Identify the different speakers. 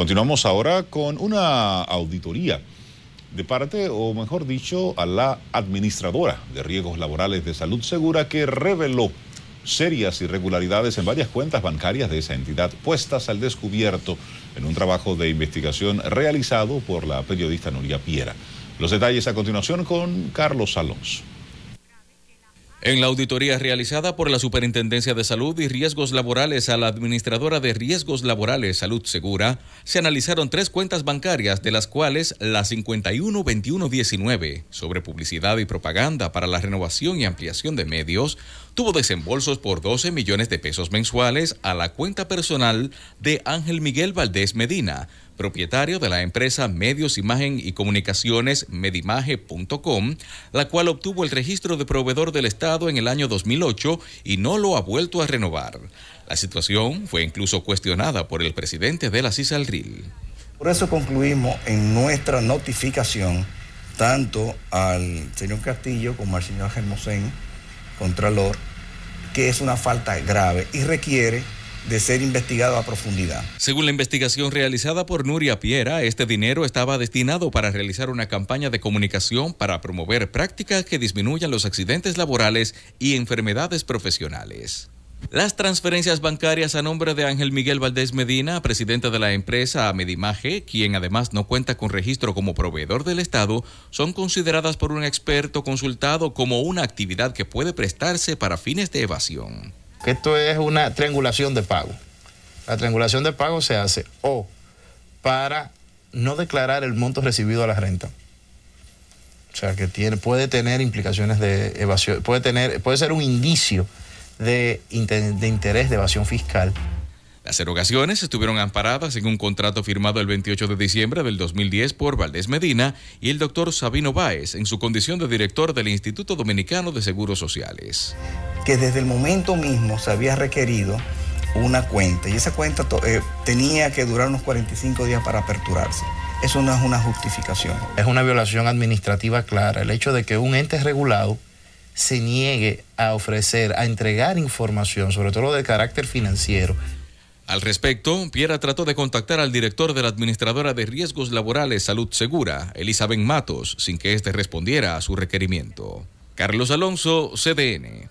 Speaker 1: Continuamos ahora con una auditoría de parte, o mejor dicho, a la administradora de riesgos laborales de salud segura que reveló serias irregularidades en varias cuentas bancarias de esa entidad puestas al descubierto en un trabajo de investigación realizado por la periodista Nuria Piera. Los detalles a continuación con Carlos Alonso.
Speaker 2: En la auditoría realizada por la Superintendencia de Salud y Riesgos Laborales a la Administradora de Riesgos Laborales Salud Segura, se analizaron tres cuentas bancarias, de las cuales la 512119, sobre publicidad y propaganda para la renovación y ampliación de medios, tuvo desembolsos por 12 millones de pesos mensuales a la cuenta personal de Ángel Miguel Valdés Medina, propietario de la empresa Medios Imagen y Comunicaciones Medimaje.com, la cual obtuvo el registro de proveedor del Estado en el año 2008 y no lo ha vuelto a renovar. La situación fue incluso cuestionada por el presidente de la CISALRIL.
Speaker 3: Por eso concluimos en nuestra notificación tanto al señor Castillo como al señor Germosén, Contralor, que es una falta grave y requiere de ser investigado a profundidad.
Speaker 2: Según la investigación realizada por Nuria Piera, este dinero estaba destinado para realizar una campaña de comunicación para promover prácticas que disminuyan los accidentes laborales y enfermedades profesionales. Las transferencias bancarias a nombre de Ángel Miguel Valdés Medina, presidente de la empresa Medimaje, quien además no cuenta con registro como proveedor del Estado, son consideradas por un experto consultado como una actividad que puede prestarse para fines de evasión.
Speaker 4: Esto es una triangulación de pago. La triangulación de pago se hace o para no declarar el monto recibido a la renta. O sea, que tiene, puede tener implicaciones de evasión, puede, tener, puede ser un indicio de, interés de evasión fiscal.
Speaker 2: Las erogaciones estuvieron amparadas en un contrato firmado el 28 de diciembre del 2010 por Valdés Medina y el doctor Sabino Báez en su condición de director del Instituto Dominicano de Seguros Sociales.
Speaker 3: Que desde el momento mismo se había requerido una cuenta y esa cuenta eh, tenía que durar unos 45 días para aperturarse. Eso no es una justificación.
Speaker 4: Es una violación administrativa clara. El hecho de que un ente regulado se niegue a ofrecer, a entregar información, sobre todo de carácter financiero.
Speaker 2: Al respecto, Piera trató de contactar al director de la Administradora de Riesgos Laborales Salud Segura, Elizabeth Matos, sin que éste respondiera a su requerimiento. Carlos Alonso, CDN.